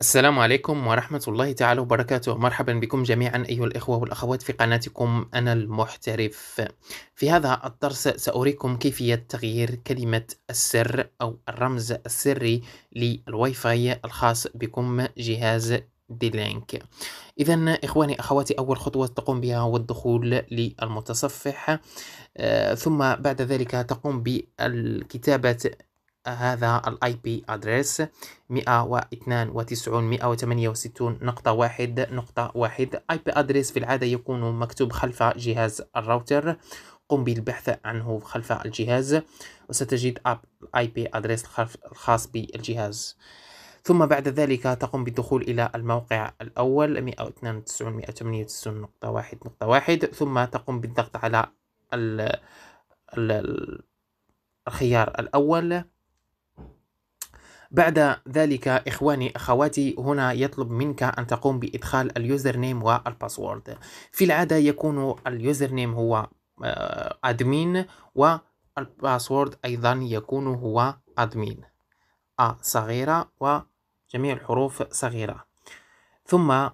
السلام عليكم ورحمة الله تعالى وبركاته مرحبا بكم جميعا أيها الإخوة والأخوات في قناتكم أنا المحترف في هذا الدرس سأريكم كيفية تغيير كلمة السر أو الرمز السري للواي فاي الخاص بكم جهاز دي لينك اذا اخواني اخواتي اول خطوه تقوم بها هو الدخول للمتصفح آه، ثم بعد ذلك تقوم بكتابه هذا الاي بي ادريس 192.168.1.1 اي بي ادريس في العاده يكون مكتوب خلف جهاز الراوتر قم بالبحث عنه خلف الجهاز وستجد اب الاي بي ادريس الخاص بالجهاز ثم بعد ذلك تقوم بالدخول إلى الموقع الأول واحد ثم تقوم بالضغط على ال ال الخيار الأول بعد ذلك إخواني أخواتي هنا يطلب منك أن تقوم بإدخال اليوزر نيم والباسورد في العادة يكون اليوزر نيم هو أدمين آه، والباسورد أيضا يكون هو أدمين أ صغيرة وجميع الحروف صغيرة ثم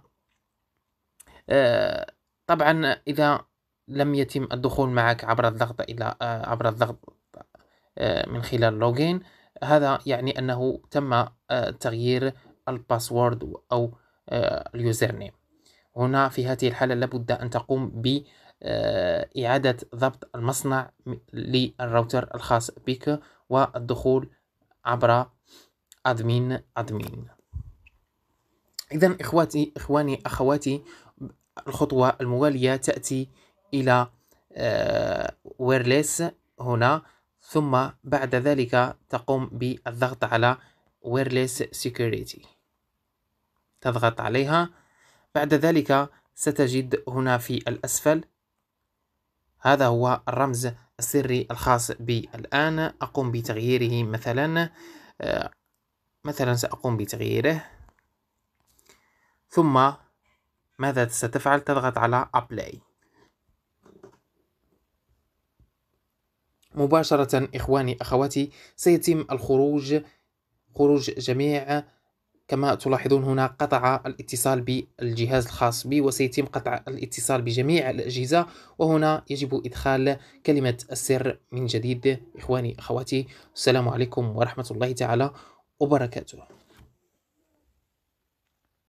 آه، طبعا إذا لم يتم الدخول معك عبر الضغط إلى آه، عبر الضغط من خلال لوجين هذا يعني أنه تم آه، تغيير الباسورد أو آه، اليوزر نيم هنا في هذه الحالة لابد أن تقوم ب آه، إعادة ضبط المصنع للراوتر الخاص بك والدخول عبر أدمين أدمين إذا إخواتي إخواني أخواتي الخطوة الموالية تأتي إلى ويرلس هنا ثم بعد ذلك تقوم بالضغط على wireless security تضغط عليها بعد ذلك ستجد هنا في الأسفل هذا هو الرمز السري الخاص بي الآن أقوم بتغييره مثلا آه، مثلا سأقوم بتغييره ثم ماذا ستفعل تضغط على apply مباشرة إخواني أخواتي سيتم الخروج خروج جميع كما تلاحظون هنا قطع الاتصال بالجهاز الخاص بي وسيتم قطع الاتصال بجميع الأجهزة وهنا يجب إدخال كلمة السر من جديد إخواني أخواتي السلام عليكم ورحمة الله تعالى وبركاته